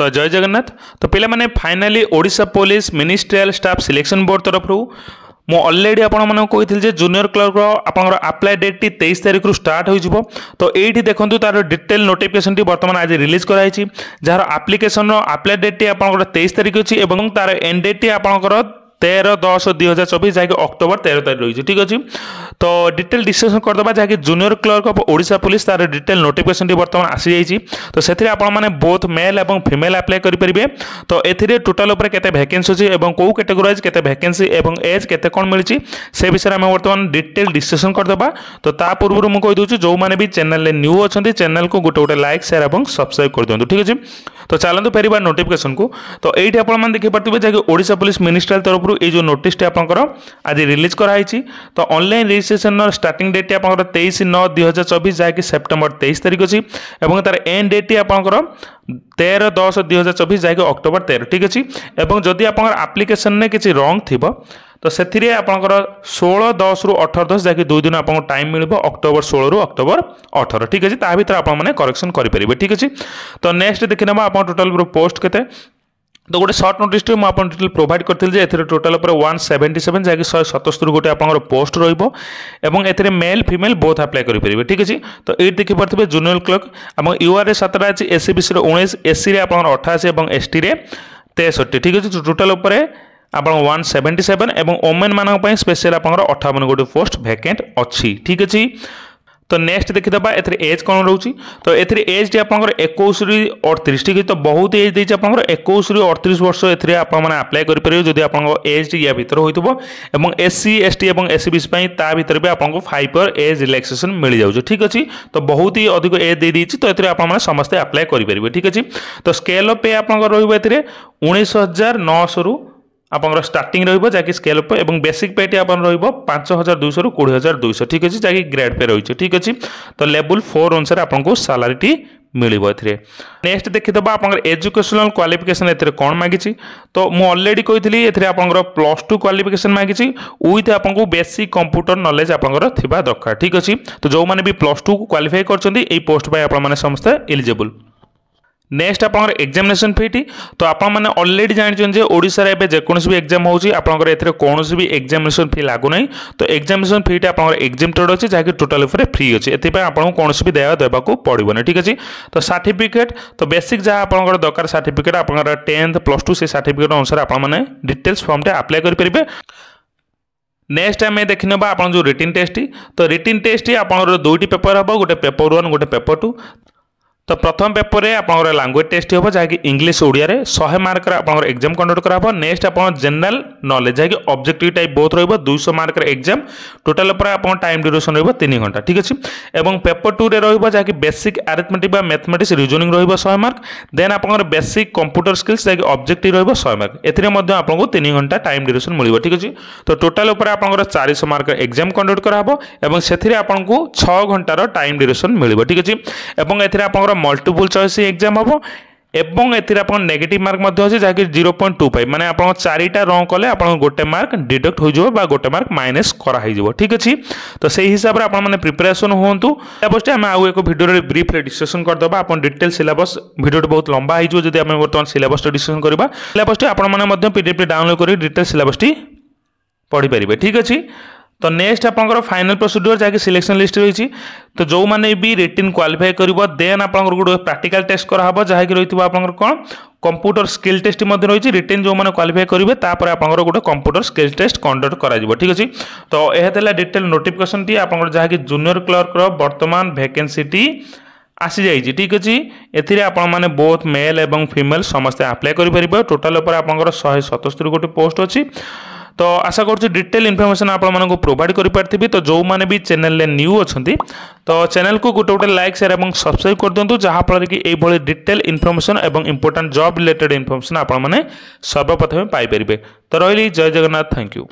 ତ ଜୟ ଜଗନ୍ନାଥ ତ ପିଲାମାନେ finally Odisha police ministerial staff selection board ତରଫରୁ ମୁଁ ଅଲରେଡ଼ି ଆପଣମାନଙ୍କୁ କହିଥିଲି ଯେ ଜୁନିୟର କ୍ଲର୍କର ଆପଣଙ୍କର ଆପ୍ଲାଏ ଡେଟ୍ଟି ତେଇଶ ତାରିଖରୁ ଷ୍ଟାର୍ଟ ହୋଇଯିବ ତ ଏଇଠି ଦେଖନ୍ତୁ ତା'ର ଡିଟେଲ୍ ନୋଟିଫିକେସନ୍ଟି ବର୍ତ୍ତମାନ ଆଜି ରିଲିଜ୍ କରାଯାଇଛି ଯାହାର ଆପ୍ଲିକେସନ୍ର ଆପ୍ଲାଏ ଡେଟ୍ଟି ଆପଣଙ୍କର ତେଇଶ ତାରିଖ ଅଛି ଏବଂ ତା'ର ଏଣ୍ଡ ଡେଟ୍ଟି ଆପଣଙ୍କର তের দশ দুই হাজার চবিশ যাকে অক্টোবর তের তারিখ রয়েছে ঠিক আছে তো ডিটেল ডিসকসন করদেবা যাকে junior clerk of Odisha police তার ডিটেল নোটিফিকেসনটি বর্তমান আসিযাই তো সেথিরে আপনার বোথ মেল এবং ফিমেল আপ্লাই করে তো এথিরে টোটাল উপরে কেতে ভ্যাকেন্সি অছে এবং কেউ ক্যাটেগোরাইজ কেতে ভ্যাকেন্সি এবং এজ কেতে কোণ মিছে সে বিষয়ে আমি বর্তমান ডিটেল ডিসকসন করদেবা তো তা পূর্ব মুখ কইদি যে যে চ্যানেল নিউ অনেক চ্যানেল গোটে গোটে লাইক সেয়ার এবং সবসক্রাইব করে দিও ঠিক আছে তো ଚାଲନ୍ତୁ ଫେରିବା ନୋଟିଫିକେସନକୁ ତ ଏଇଠି ଆପଣମାନେ ଦେଖିପାରୁଥିବେ ଯାହାକି ଓଡ଼ିଶା ପୋଲିସ ମିନିଷ୍ଟ୍ରାଲ ତରଫରୁ ଏଇ ଯେଉଁ ନୋଟିସଟି ଆପଣଙ୍କର ଆଜି ରିଲିଜ୍ କରାହେଇଛି ତ ଅନଲାଇନ୍ ରେଜିଷ୍ଟ୍ରେସନର ଷ୍ଟାର୍ଟିଂ ଡେଟ୍ଟି ଆପଣଙ୍କର ତେଇଶ ନଅ ଦୁଇ ହଜାର ଚବିଶ ଯାହାକି ସେପ୍ଟେମ୍ବର ତେଇଶ ତାରିଖ ଅଛି ଏବଂ ତା'ର ଏଣ୍ଡ ଡେଟ୍ଟି ଆପଣଙ୍କର ତେର ଦଶ ଦୁଇ ହଜାର ଚବିଶ ଯାହାକି ଅକ୍ଟୋବର ତେର ଠିକ୍ ଅଛି ଏବଂ ଯଦି ଆପଣଙ୍କର ଆପ୍ଲିକେସନରେ କିଛି ରଙ୍ଗ ଥିବ তো ସେଥିରେ ଆପଣଙ୍କର ଷୋହଳ ଦଶରୁ ଅଠର ଦଶ ଯାହାକି ଦୁଇ ଦିନ ଆପଣଙ୍କୁ ଟାଇମ୍ ମିଳିବ ଅକ୍ଟୋବର ଷୋହଳରୁ ଅକ୍ଟୋବର ଅଠର ଠିକ୍ ଅଛି ତା ଭିତରେ ଆପଣମାନେ କରେକ୍ସନ୍ କରିପାରିବେ ଠିକ୍ ଅଛି ତ ନେକ୍ସଟ ଦେଖିନେବା ଆପଣ ଟୋଟାଲ୍ ପୋଷ୍ଟ କେତେ তো গোটে সর্ট নোটিসটি মু আপনার ডিটেল প্রোভাইড করি যে এর টোটাল উপরে ওয়ান সেভেন্টি সেভেন যা শহে সতস্তরি গোটে আপনার পোস্ট রহব এবং এর মেল ফিমেল বোথ আপ্লাই করে ঠিক আছে তো এইটি দেখিপারে জুনিয়র ক্লর্ক এবং ইউআরএ সাতটা আছে এসিবিসি উনিশ এসি আপনার অঠাশি এবং এসটি তেষট্টি ঠিক আছে টোটাল উপরে ଆପଣ ୱାନ୍ ସେଭେଣ୍ଟି ସେଭେନ୍ ଏବଂ ଓମେନ୍ମାନଙ୍କ ପାଇଁ ସ୍ପେସିଆଲ୍ ଆପଣଙ୍କର ଅଠାବନ ଗୋଟି ପୋଷ୍ଟ ଭ୍ୟାକେଣ୍ଟ ଅଛି ଠିକ୍ ଅଛି ତ ନେକ୍ସଟ ଦେଖିଦେବା ଏଥିରେ ଏଜ୍ କ'ଣ ରହୁଛି ତ ଏଥିରେ ଏଜ୍ଟି ଆପଣଙ୍କର ଏକୋଇଶରୁ ଅଠତିରିଶ ଠିକ୍ ଅଛି ତ ବହୁତ ଏଜ୍ ଦେଇଛି ଆପଣଙ୍କର ଏକୋଇଶରୁ ଅଠତିରିଶ ବର୍ଷ ଏଥିରେ ଆପଣମାନେ ଆପ୍ଲାଏ କରିପାରିବେ ଯଦି ଆପଣଙ୍କ ଏଜ୍ଟି ୟା ଭିତରେ ହୋଇଥିବ ଏବଂ ଏସ୍ସି ଏସ୍ଟି ଏବଂ ଏସ୍ସି ବି ପାଇଁ ତା ଭିତରେ ବି ଆପଣଙ୍କୁ ଫାଇଭ୍ ଇୟର୍ ଏଜ୍ ରିଲାକ୍ସେସନ୍ ମିଳିଯାଉଛି ଠିକ୍ ଅଛି ତ ବହୁତ ହି ଅଧିକ ଏଜ୍ ଦେଇଦେଇଛି ତ ଏଥିରେ ଆପଣମାନେ ସମସ୍ତେ ଆପ୍ଲାଏ କରିପାରିବେ ଠିକ୍ ଅଛି ତ ସ୍କେଲ୍ ଅଫ୍ ପେ ଆପଣଙ୍କର ରହିବ ଏଥିରେ ଉଣେଇଶ ହଜାର ନଅଶହରୁ আপনার স্টার্টিং রহব যাকি স্কেল পে এবং বেসিক পেটি আপনার রহব পাঁচ হাজার দুইশহ কোড়ি হাজার দুইশ ঠিক আছে যাকি গ্রেড পে রয়েছে ঠিক আছে তো লেবুল ফোর অনুসারে আপনার স্যালারিটি ମିଳିବ ଏଥିରେ ନେକ୍ସଟ ଦେଖିଦେବା ଆପଣଙ୍କର ଏଜୁକେସନାଲ କ୍ୱାଲିଫିକେସନ୍ ଏଥିରେ କ'ଣ ମାଗିଛି ତ ମୁଁ ଅଲରେଡ଼ି କହିଥିଲି ଏଥିରେ ଆପଣଙ୍କର ପ୍ଲସ୍ ଟୁ କ୍ୱାଲିଫିକେସନ୍ ମାଗିଛି ୱିଥ୍ ଆପଣଙ୍କୁ ବେସିକ୍ କମ୍ପ୍ୟୁଟର ନଲେଜ୍ ଆପଣଙ୍କର ଥିବା ଦରକାର ଠିକ୍ ଅଛି ତ ଯେଉଁମାନେ ବି ପ୍ଲସ୍ ଟୁକୁ କ୍ୱାଲିଫାଇ କରିଛନ୍ତି ଏଇ ପୋଷ୍ଟ ପାଇଁ ଆପଣମାନେ ସମସ୍ତେ ଏଲିଜିବୁଲ୍ নেক্সট আপনার এক্সামিনেসন ফিটি তো আপনার অলরেডি জাঁচান যে ওড়শার এবে যেকোন বি এক্সাম হচ্ছে আপনার এতে কৌশি বি এক্সামিনেসন ফি লাগু না তো এক্সামিনেসন ফিটি আপনার এক্সামটেড অছে যা কি টোটাল উপরে ফ্রি অছে এপাই আপনার কৌশি বি দেয় দেওয়া পড়বনি ঠিক আছে তো সার্টিফিকেট তো বেসিক যা আপনার দরকার সার্টিফিকেট আপনার টেন্থ প্লস টু সে সার্টিফিকেট অনুসারে আপনার ডিটেলস ফর্মটা আপ্লাই করে পারবে নেক্সট আমি দেখি নেবা আপনার যে রিটিন টেস্ট তো রিটিন টেস্ট আপনার দুইটি পেপর হব গোটে পেপর ওয়ান গোটে পেপর টু তো প্রথম পেপরে আপনার ଲାଙ୍ଗୁଏଜ ଟେଷ୍ଟ ହେବ ଯାହାକି ଇଂଲିଶ ଓଡ଼ିଆରେ ଶହେ ମାର୍କର ଆପଣଙ୍କର ଏକ୍ଜାମ୍ କଣ୍ଡକ୍ଟ କରାହେବ ନେକ୍ସଟ ଆପଣ ଜେନେରାଲ ନଲେଜ ଯାହାକି ଅବଜେକ୍ଟିଭ୍ ଟାଇପ୍ ବହୁତ ରହିବ ଦୁଇଶହ ମାର୍କର ଏକ୍ଜାମ୍ ଟୋଟାଲ ଉପରେ ଆପଣ ଟାଇମ୍ ଡ୍ୟୁରେସନ୍ ରହିବ ତିନି ଘଣ୍ଟା ଠିକ୍ ଅଛି ଏବଂ ପେପର ଟୁରେ ରହିବ ଯାହାକି ବେସିକ୍ ଆରିଥମେଟିକ୍ ବା ମ୍ୟାଥମେଟିକ୍ସ ରିଜନିଂ ରହିବ ଶହେ ମାର୍କ ଦେନ୍ ଆପଣଙ୍କର ବେସିକ୍ କମ୍ପ୍ୟୁଟର ସ୍କିଲ୍ସ ଯାହାକି ଅବଜେକ୍ଟିଭ୍ ରହିବ ଶହେ ମାର୍କ ଏଥିରେ ମଧ୍ୟ ଆପଣଙ୍କୁ ତିନି ଘଣ୍ଟା ଟାଇମ୍ ଡ୍ୟୁରେସନ୍ ମିଳିବ ଠିକ୍ ଅଛି ତ ଟୋଟାଲ ଉପରେ ଆପଣଙ୍କର ଚାରିଶହ ମାର୍କର ଏକ୍ଜାମ୍ କଣ୍ଡକ୍ଟ କରାହେବ ଏବଂ ସେଥିରେ ଆପଣଙ୍କୁ ଛଅ ଘଣ୍ଟାର ଟାଇମ୍ ଡ୍ୟୁରେସନ୍ ମିଳିବ ଠିକ୍ ଅଛି ଏବଂ ଏଥିରେ ଆପଣଙ୍କର ମଲ୍ଟିପୁଲ୍ ଚଏସ୍ ଏକ୍ଜାମ୍ ହେବ এবং এতে আপনার নেগেটিভ মার্ক মধ্যে আছে যাকে জিরো পয়েন্ট টু ফাইভ মানে আপনার চারিটা রং কলে আপনার গোটে মার্ক ডিডক্ট হয়ে যাব বা গোটে মার্ক মাইনাস করা হয়ে যাব ঠিক আছে তো সেই হিসাবে আপনার মানে প্রিপারেসন হুঁতু অবশ্যই আমি আউ এক ভিডিওরে ব্রিফলি ডিসকসন করেদেবা আপনার ডিটেল সিলেবস ভিডিওটি বহুত লম্বা হয়ে যাব যদি আমি বর্তমান সিলেবসটা ডিসকসন করা সিলেবসটি আপনার পিডিএফটি ডাউনলোড করে ডিটেল সিলেবসটি পড়িপারে ঠিক আছে তো ନେକ୍ସଟ ଆପଣଙ୍କର ଫାଇନାଲ୍ ପ୍ରୋସିଡ଼ିଓର ଯାହାକି ସିଲେକ୍ସନ୍ ଲିଷ୍ଟ ରହିଛି ତ ଯେଉଁମାନେ ବି ରିଟିନ୍ କ୍ୱାଲିଫାଏ କରିବ ଦେନ୍ ଆପଣଙ୍କର ଗୋଟେ ପ୍ରାକ୍ଟିକାଲ୍ ଟେଷ୍ଟ କରାହେବ ଯାହାକି ରହିଥିବ ଆପଣଙ୍କର କ'ଣ কম্পুটর স্কিল টেস্ট মধ্যে রয়েছে রিটেন যে কোয়ালিফাই করবে তাপরে আপনার গোটে কম্পুটর স্কিল টেস্ট কন্ডক্ট করা ঠিক আছে তো এলা ডিটেল নোটিফিকেসনটি আপনার যা কি জুনিয়র ক্লর্কর বর্তমান ভ্যাকেন্সিটি আসি যাই ঠিক আছে এতে আপনার মানে বোথ মেল এবং ফিমেল সমস্তে আপ্লাই করে পারে টোটাল উপরে আপনার শহে সতস্তরি গোটি পোস্ট অ তো আশা করছি ডিটেল ইনফরমেশন আপনার প্রোভাইড করে পারি তো যে বি চ্যানেলে নিউ অনেক তো চ্যানেল কু গোটে গোটে লাইক সেয়ার এবং সবসক্রাইব করদিও যাফলে কি এইভাবে ডিটেল ইনফরমেশন এবং ইম্পর্টাট জব রিলেটেড ইনফরমেশন আপনার সর্বপ্রথমে পাইপারে তো রহলি জয় জগন্নাথ থ্যাংক ইউ